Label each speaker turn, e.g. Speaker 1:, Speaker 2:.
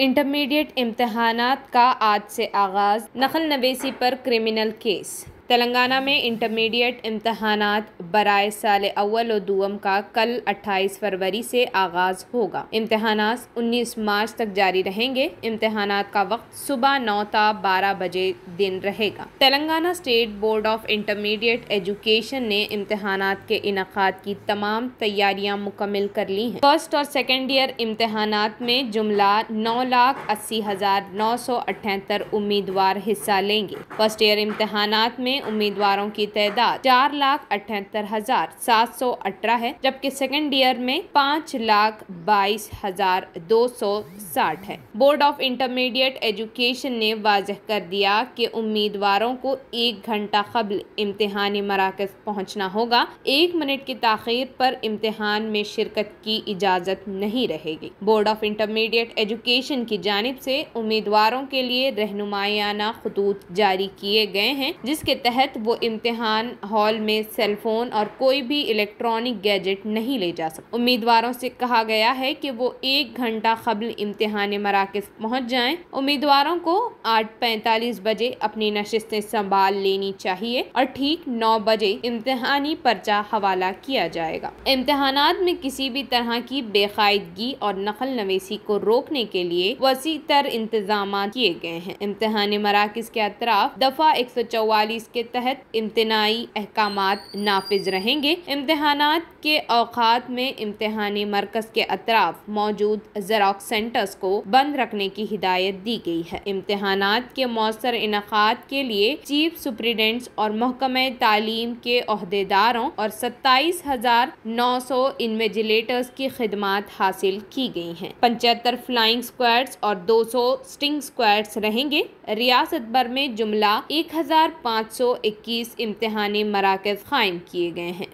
Speaker 1: intermediate इम्तहान का आज से आगाज़ नखल नवेसी पर क्रिमिनल केस तेलंगाना में इंटरमीडिएट इम्तहान बरए साल अव्वल और दुम का कल 28 फरवरी से आगाज़ होगा इम्तहान 19 मार्च तक जारी रहेंगे इम्तहान का वक्त सुबह नौ ता बारह बजे दिन रहेगा Telangana state board of intermediate education ने इम्तहान के इनका की तमाम तैयारियां मुकम्मल कर ली हैं फर्स्ट और सेकेंड ईयर इम्तहान में जुमला नौ लाख अस्सी हज़ार नौ सौ अठहत्तर उम्मीदवार हिस्सा लेंगे फर्स्ट ईयर इम्तहान में में उम्मीदवारों की तादाद चार लाख अठहत्तर हजार सात सौ अठारह है जबकि सेकेंड ईयर में पाँच लाख बाईस हजार दो सौ साठ है बोर्ड ऑफ इंटरमीडिएट एजुकेशन ने वाजह कर दिया कि उम्मीदवारों को एक घंटा कबल इम्तहानी मराकज पहुँचना होगा एक मिनट की तखिर पर इम्तहान में शिरकत की इजाज़त नहीं रहेगी बोर्ड ऑफ इंटरमीडिएट एजुकेशन की जानब से उम्मीदवारों के लिए रहनुमायाना खतूत जारी किए गए हैं जिसके तहत वो इम्तहान हॉल में सेलफोन और कोई भी इलेक्ट्रॉनिक गैजेट नहीं ले जा सकते उम्मीदवारों से कहा गया है कि वो एक घंटा कबल इम्तहान मराकज़ पहुँच जाए उम्मीदवारों को आठ पैंतालीस बजे अपनी नशस्तें संभाल लेनी चाहिए और ठीक नौ बजे इम्तहानी पर्चा हवाला किया जाएगा इम्तहान में किसी भी तरह की बेकायदगी और नकल नवेसी को रोकने के लिए वसी तर इंतजाम किए गए हैं इम्तहान मराकज़ के अतराफ दफ़ा एक सौ चौवालीस इसके तहत इम्तनाई अहकाम नाफिज रहेंगे इम्तहान के अवकात में इम्तहानी मरकज़ के अतराफ मौजूद ज़राक सेंटर्स को बंद रखने की हिदायत दी गई है इम्तहान के मौसर इनका के लिए चीफ सुप्रीडेंट्स और महकम तालीम के अहदेदारों और सत्ताईस हजार नौ सौ इन्वेजिलेटर्स की खदमात हासिल की गई है पचहत्तर फ्लाइंग स्क्वाड्स और दो सौ स्टिंग स्क्वाड्स रहेंगे रियासत भर में जुमला एक हजार पाँच सौ इम्तहानी मराकज़ क़ायम किए गए हैं